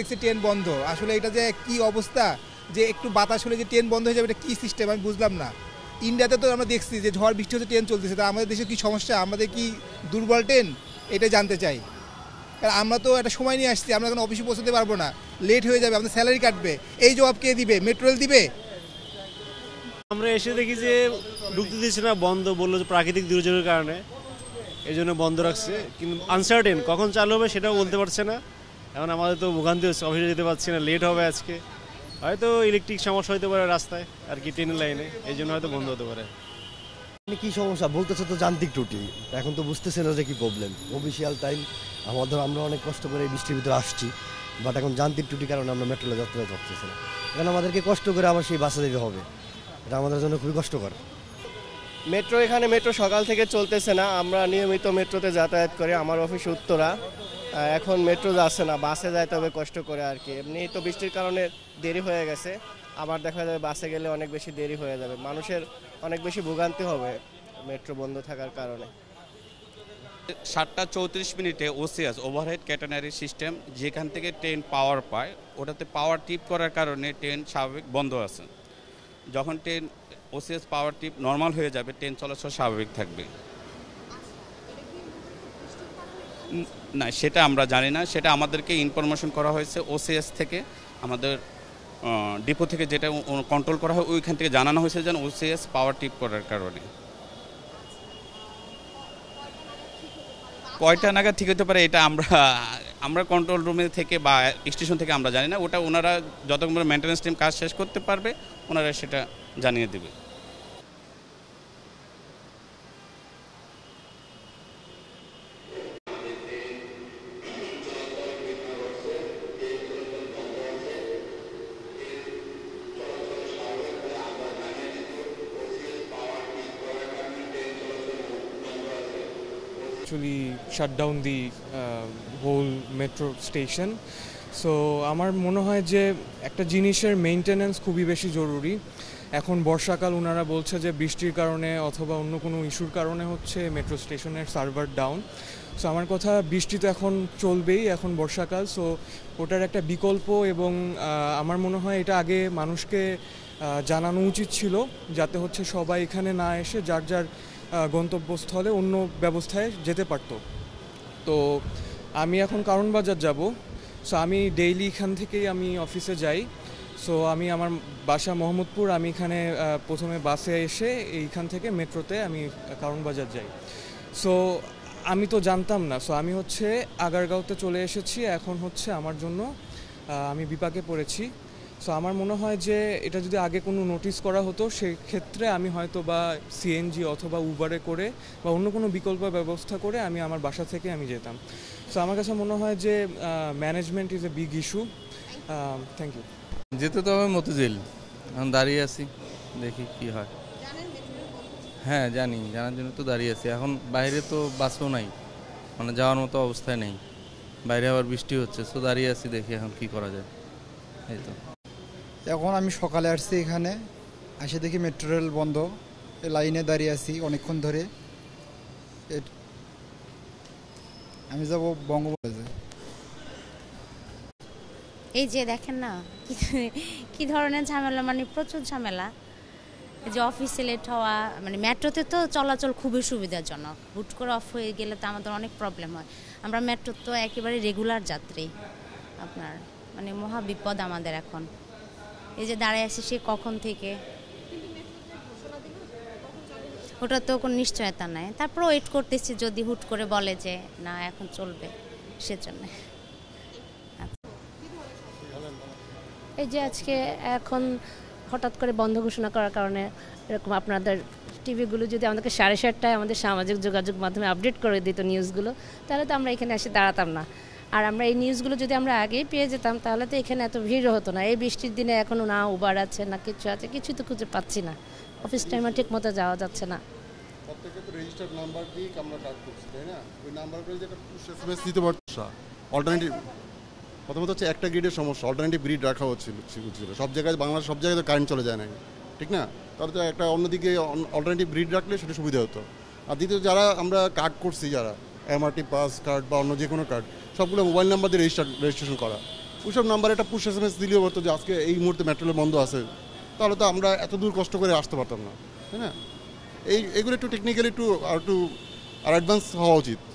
দেখছি ট্রেন বন্ধ আসলে এটা যে কি অবস্থা যে একটু বাতাস হলে যে ট্রেন বন্ধ হয়ে যাবে এটা কী সিস্টেম আমি বুঝলাম না ইন্ডিয়াতে তো আমরা দেখছি যে ঝড় বৃষ্টি হচ্ছে ট্রেন চলতেছে তা আমাদের দেশে কি সমস্যা আমাদের কি দুর্বল ট্রেন এটা জানতে চাই কারণ আমরা তো একটা সময় নিয়ে আসছি আমরা এখন অফিসে পৌঁছতে পারবো না লেট হয়ে যাবে আমাদের স্যালারি কাটবে এই জবাব কে দিবে মেট্রো রেল দিবে আমরা এসে দেখি যে ঢুকতে দিচ্ছে না বন্ধ বললো যে প্রাকৃতিক দুর্যোগের কারণে এই জন্য বন্ধ রাখছে কিন্তু আনসার্টেন কখন চালু হবে সেটাও বলতে পারছে না এখন আমাদের তো ভোগান্তি হচ্ছে অফিসে যেতে পারছি না লেট হবে আজকে হয়তো ইলেকট্রিক সমস্যা হতে পারে রাস্তায় আর কি ট্রেনের লাইনে এই জন্য হয়তো বন্ধ হতে পারে মানে কি সমস্যা বলতেছে তো যান্ত্রিক ত্রুটি এখন তো বুঝতেছে না যে কি প্রবলেম অফিসিয়াল টাইম আমাদের আমরা অনেক কষ্ট করে বৃষ্টির ভিতরে আসছি বাট এখন যান্ত্রিক ত্রুটির কারণে আমরা মেট্রোলে যাত্রা করতেছি না এখন আমাদেরকে কষ্ট করে আবার সেই বাসে যেতে হবে এটা আমাদের জন্য খুবই কষ্টকর মেট্রো এখানে মেট্রো সকাল থেকে চলতেছে না আমরা নিয়মিত মেট্রোতে যাতায়াত করি আমার অফিস উত্তরা এখন মেট্রো যাচ্ছে না বাসে যায় তবে কষ্ট করে আর কি এমনি তো বৃষ্টির কারণে দেরি হয়ে গেছে আবার দেখা যাবে বাসে গেলে অনেক বেশি দেরি হয়ে যাবে মানুষের অনেক বেশি ভোগান্তি হবে মেট্রো বন্ধ থাকার কারণে সাতটা চৌত্রিশ মিনিটে ওসিয়াস ওভারহেড ক্যাটানারি সিস্টেম যেখান থেকে ট্রেন পাওয়ার পায় ওটাতে পাওয়ার টিপ করার কারণে ট্রেন স্বাভাবিক বন্ধ আছে যখন ট্রেন ওসিএস পাওয়ার টিপ নর্মাল হয়ে যাবে ট্রেন চলাচল স্বাভাবিক থাকবে না সেটা আমরা জানি না সেটা আমাদেরকে ইনফরমেশন করা হয়েছে ওসিএস থেকে আমাদের ডিপো থেকে যেটা কন্ট্রোল করা হয় ওইখান থেকে জানানো হয়েছে যেন ওসিএস পাওয়ার টিপ করার কারণে কয়টা নাগাদ ঠিক হতে পারে এটা আমরা আমরা কন্ট্রোল রুমে থেকে বা স্টেশন থেকে আমরা জানি না ওটা ওনারা যতক্ষণ মেনটেন্যান্স টিম কাজ শেষ করতে পারবে ওনারা সেটা জানিয়ে দেবে actually shut down the uh, whole metro station. So আমার মনে হয় যে একটা জিনিসের মেনটেন্যান্স খুবই বেশি জরুরি এখন বর্ষাকাল ওনারা বলছে যে বৃষ্টির কারণে অথবা অন্য কোনো ইস্যুর কারণে হচ্ছে মেট্রো স্টেশনের সার্ভার ডাউন সো আমার কথা বৃষ্টি তো এখন চলবেই এখন বর্ষাকাল সো ওটার একটা বিকল্প এবং আমার মনে হয় এটা আগে মানুষকে জানানো উচিত ছিল যাতে হচ্ছে সবাই এখানে না এসে যার যার গন্তব্যস্থলে অন্য ব্যবস্থায় যেতে পারত তো আমি এখন কারণ বাজার যাব সো আমি ডেইলি এখান থেকেই আমি অফিসে যাই সো আমি আমার বাসা মোহাম্মদপুর আমি এখানে প্রথমে বাসে এসে এইখান থেকে মেট্রোতে আমি কারণ বাজার যাই সো আমি তো জানতাম না সো আমি হচ্ছে আগারগাঁওতে চলে এসেছি এখন হচ্ছে আমার জন্য আমি বিপাকে পড়েছি সো আমার মনে হয় যে এটা যদি আগে কোনো নোটিস করা হতো সেক্ষেত্রে আমি হয়তো বা সিএনজি অথবা উবারে করে বা অন্য কোনো বিকল্প ব্যবস্থা করে আমি আমার বাসা থেকে আমি যেতাম সো আমার কাছে মনে হয় যে management is a big issue thank you যেতে তো আমি মতিঝিল এখন দাঁড়িয়ে আছি দেখি কি হয় হ্যাঁ জানি জানার জন্য তো দাঁড়িয়ে আছি এখন বাইরে তো বাসও নাই মানে যাওয়ার মতো অবস্থায় নেই বাইরে আবার বৃষ্টি হচ্ছে সো দাঁড়িয়ে আছি দেখি এখন কি করা যায় এই তো এখন আমি সকালে আসছি এখানে এসে দেখি মেট্রো রেল বন্ধ লাইনে দাঁড়িয়ে আছি অনেকক্ষণ ধরে আমি যাব বঙ্গবন্ধু এই যে দেখেন না কি ধরনের ঝামেলা মানে প্রচুর ঝামেলা যে অফিসে লেট হওয়া মানে মেট্রোতে তো চলাচল খুবই সুবিধাজনক হুট করে অফ হয়ে গেলে তো আমাদের অনেক প্রবলেম হয় আমরা মেট্রো তো একেবারে রেগুলার যাত্রী আপনার মানে মহা বিপদ আমাদের এখন এই যে দাঁড়ায় আছে সে কখন থেকে ওটা তো কোনো নিশ্চয়তা নাই তারপর ওয়েট করতেছি যদি হুট করে বলে যে না এখন চলবে সেজন্য এই যে আজকে এখন হঠাৎ করে বন্ধ ঘোষণা করার কারণে এরকম আপনাদের টিভিগুলো যদি আমাদেরকে সাড়ে সাতটায় আমাদের সামাজিক যোগাযোগ মাধ্যমে আপডেট করে দিত নিউজগুলো তাহলে তো আমরা এখানে এসে দাঁড়াতাম না আর আমরা এই নিউজগুলো যদি আমরা আগেই পেয়ে যেতাম তাহলে তো এখানে এত ভিড় হতো না এই বৃষ্টির দিনে এখনও না উবার আছে না কিছু আছে কিছু তো খুঁজে পাচ্ছি না অফিস টাইমে ঠিক মতো যাওয়া যাচ্ছে না নাম্বার আমরা অল্টারনেটিভ প্রথমত হচ্ছে একটা গ্রিডের সমস্যা অল্টারনেটিভ গ্রিড রাখা হচ্ছিল ছিল সব জায়গায় বাংলার সব জায়গায় তো কারেন্ট চলে যায় না ঠিক না তাহলে তো একটা অন্যদিকে অল্টারনেটিভ গ্রিড রাখলে সেটা সুবিধা হতো আর দ্বিতীয় যারা আমরা কার্ড করছি যারা এমআরটি পাস কার্ড বা অন্য যে কোনো কার্ড সবগুলো মোবাইল নাম্বার দিয়ে রেজিস্টার রেজিস্ট্রেশন করা ওইসব নাম্বারে একটা পুশ এস এম এস দিলেও বলতো যে আজকে এই মুহূর্তে মেট্রোল বন্ধ আছে তাহলে তো আমরা এত দূর কষ্ট করে আসতে পারতাম না তাই না এই এগুলো একটু টেকনিক্যালি একটু আর একটু আর অ্যাডভান্স হওয়া উচিত